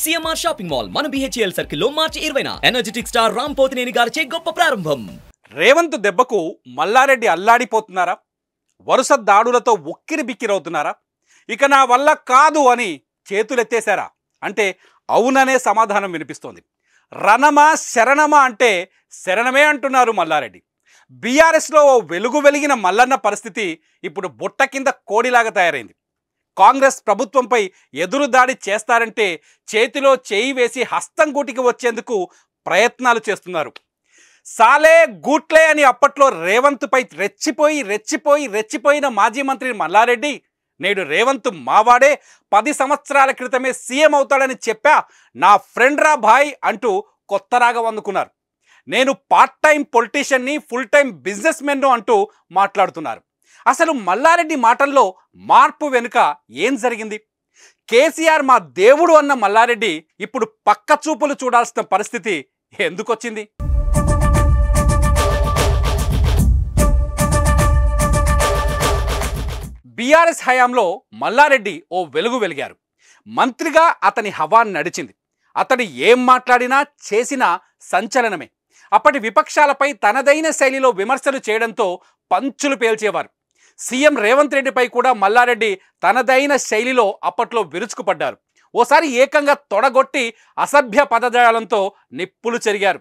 CMR shopping mall మన BHEL లో మార్చి ఇరవైన ఎనర్జెటిక్ స్టార్ రామ్ పోతినేని గారిచే గొప్ప ప్రారంభం రేవంత్ దెబ్బకు మల్లారెడ్డి అల్లాడిపోతున్నారా వరుస దాడులతో ఒక్కిరి బిక్కిరవుతున్నారా ఇక నా వల్ల కాదు అని చేతులెత్తేశారా అంటే అవుననే సమాధానం వినిపిస్తోంది రణమా శరణమా అంటే శరణమే అంటున్నారు మల్లారెడ్డి బీఆర్ఎస్లో ఓ వెలుగు వెలిగిన మల్లన్న పరిస్థితి ఇప్పుడు బుట్ట కింద కోడిలాగా తయారైంది కాంగ్రెస్ ప్రభుత్వంపై ఎదురుదాడి చేస్తారంటే చేతిలో చేయి వేసి హస్తం గూటికి వచ్చేందుకు ప్రయత్నాలు చేస్తున్నారు సాలే గూట్లే అని అప్పట్లో రేవంత్పై రెచ్చిపోయి రెచ్చిపోయి రెచ్చిపోయిన మాజీ మంత్రి మల్లారెడ్డి నేడు రేవంత్ మావాడే పది సంవత్సరాల క్రితమే సీఎం అవుతాడని చెప్పా నా ఫ్రెండ్ రా భాయ్ అంటూ కొత్త రాగం అందుకున్నారు నేను పార్ట్ టైం పొలిటీషియన్ని ఫుల్ టైం బిజినెస్ మెన్ను అంటూ మాట్లాడుతున్నారు అసలు మల్లారెడ్డి మాటల్లో మార్పు వెనుక ఏం జరిగింది కేసీఆర్ మా దేవుడు అన్న మల్లారెడ్డి ఇప్పుడు పక్క చూపులు చూడాల్సిన పరిస్థితి ఎందుకొచ్చింది బీఆర్ఎస్ హయాంలో మల్లారెడ్డి ఓ వెలుగు వెలిగారు మంత్రిగా అతని హవా నడిచింది అతడు ఏం మాట్లాడినా చేసినా సంచలనమే అప్పటి విపక్షాలపై తనదైన శైలిలో విమర్శలు చేయడంతో పంచులు పేల్చేవారు సీఎం రేవంత్ రెడ్డిపై కూడా మల్లారెడ్డి తనదైన శైలిలో అప్పట్లో విరుచుకుపడ్డారు ఓసారి ఏకంగా తొడగొట్టి అసభ్య పదజాలంతో నిప్పులు చెరిగారు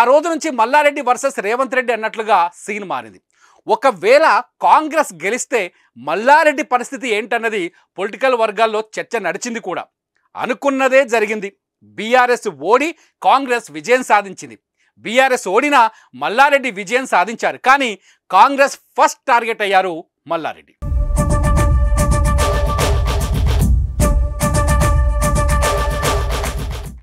ఆ రోజు నుంచి మల్లారెడ్డి వర్సెస్ రేవంత్ రెడ్డి అన్నట్లుగా సీన్ మారింది ఒకవేళ కాంగ్రెస్ గెలిస్తే మల్లారెడ్డి పరిస్థితి ఏంటన్నది పొలిటికల్ వర్గాల్లో చర్చ నడిచింది కూడా అనుకున్నదే జరిగింది బీఆర్ఎస్ ఓడి కాంగ్రెస్ విజయం సాధించింది బీఆర్ఎస్ ఓడినా మల్లారెడ్డి విజయం సాధించారు కానీ కాంగ్రెస్ ఫస్ట్ టార్గెట్ అయ్యారు మల్లారెడ్డి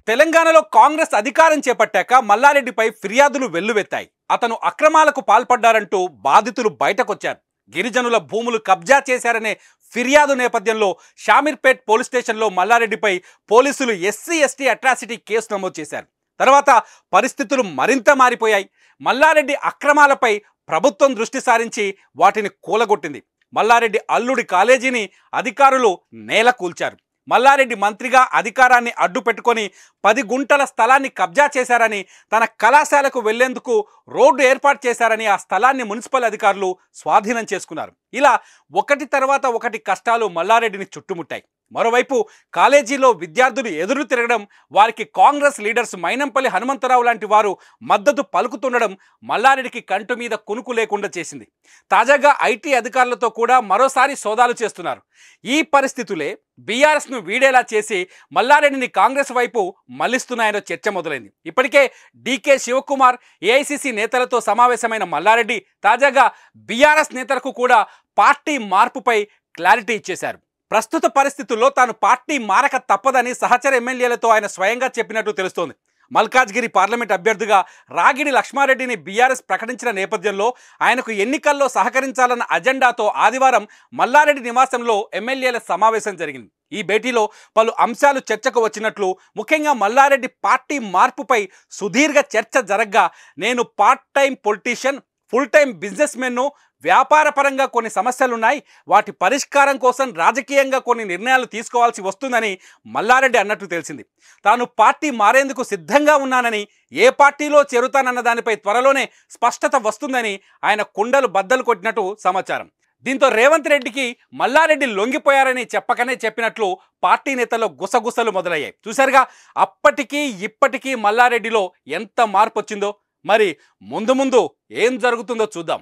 తెలంగాణలో కాంగ్రెస్ అధికారం చేపట్టాక మల్లారెడ్డిపై ఫిర్యాదులు వెల్లువెత్తాయి అతను అక్రమాలకు పాల్పడ్డారంటూ బాధితులు బయటకొచ్చారు గిరిజనుల భూములు కబ్జా చేశారనే ఫిర్యాదు నేపథ్యంలో షామీర్పేట్ పోలీస్ స్టేషన్లో మల్లారెడ్డిపై పోలీసులు ఎస్సీ ఎస్టీ అట్రాసిటీ కేసు నమోదు చేశారు తర్వాత పరిస్థితులు మరింత మారిపోయాయి మల్లారెడ్డి అక్రమాలపై ప్రభుత్వం దృష్టి సారించి వాటిని కూలగొట్టింది మల్లారెడ్డి అల్లుడి కాలేజీని అధికారులు నేల కూల్చారు మల్లారెడ్డి మంత్రిగా అధికారాన్ని అడ్డు పెట్టుకొని పది గుంటల స్థలాన్ని కబ్జా చేశారని తన కళాశాలకు వెళ్లేందుకు రోడ్డు ఏర్పాటు చేశారని ఆ స్థలాన్ని మున్సిపల్ అధికారులు స్వాధీనం చేసుకున్నారు ఇలా ఒకటి తర్వాత ఒకటి కష్టాలు మల్లారెడ్డిని చుట్టుముట్టాయి మరోవైపు కాలేజీలో విద్యార్థులు ఎదురు తిరగడం వారికి కాంగ్రెస్ లీడర్స్ మైనంపల్లి హనుమంతరావు లాంటి వారు మద్దతు పలుకుతుండడం మల్లారెడ్డికి కంటు మీద కునుకు లేకుండా చేసింది తాజాగా ఐటీ అధికారులతో కూడా మరోసారి సోదాలు చేస్తున్నారు ఈ పరిస్థితులే బీఆర్ఎస్ను వీడేలా చేసి మల్లారెడ్డిని కాంగ్రెస్ వైపు మళ్లిస్తున్నాయన్న చర్చ మొదలైంది ఇప్పటికే డీకే శివకుమార్ ఏఐసిసి నేతలతో సమావేశమైన మల్లారెడ్డి తాజాగా బీఆర్ఎస్ నేతలకు కూడా పార్టీ మార్పుపై క్లారిటీ ఇచ్చేశారు ప్రస్తుత పరిస్థితుల్లో తాను పార్టీ మారక తప్పదని సహచర ఎమ్మెల్యేలతో ఆయన స్వయంగా చెప్పినట్టు తెలుస్తోంది మల్కాజ్గిరి పార్లమెంట్ అభ్యర్థిగా రాగిడి లక్ష్మారెడ్డిని బీఆర్ఎస్ ప్రకటించిన నేపథ్యంలో ఆయనకు ఎన్నికల్లో సహకరించాలన్న అజెండాతో ఆదివారం మల్లారెడ్డి నివాసంలో ఎమ్మెల్యేల సమావేశం జరిగింది ఈ భేటీలో పలు అంశాలు చర్చకు వచ్చినట్లు ముఖ్యంగా మల్లారెడ్డి పార్టీ మార్పుపై సుదీర్ఘ చర్చ జరగ్గా నేను part time politician full time business మెన్ను వ్యాపారపరంగా కొన్ని సమస్యలున్నాయి వాటి పరిష్కారం కోసం రాజకీయంగా కొన్ని నిర్ణయాలు తీసుకోవాల్సి వస్తుందని మల్లారెడ్డి అన్నట్టు తెలిసింది తాను పార్టీ మారేందుకు సిద్ధంగా ఉన్నానని ఏ పార్టీలో చేరుతానన్న దానిపై త్వరలోనే స్పష్టత వస్తుందని ఆయన కుండలు బద్దలు కొట్టినట్టు సమాచారం దీంతో రేవంత్ రెడ్డికి మల్లారెడ్డి లొంగిపోయారని చెప్పకనే చెప్పినట్లు పార్టీ నేతల్లో గుసగుసలు మొదలయ్యాయి చూశారుగా అప్పటికీ ఇప్పటికీ మల్లారెడ్డిలో ఎంత మార్పు వచ్చిందో మరి ముందు ముందు ఏం జరుగుతుందో చూద్దాం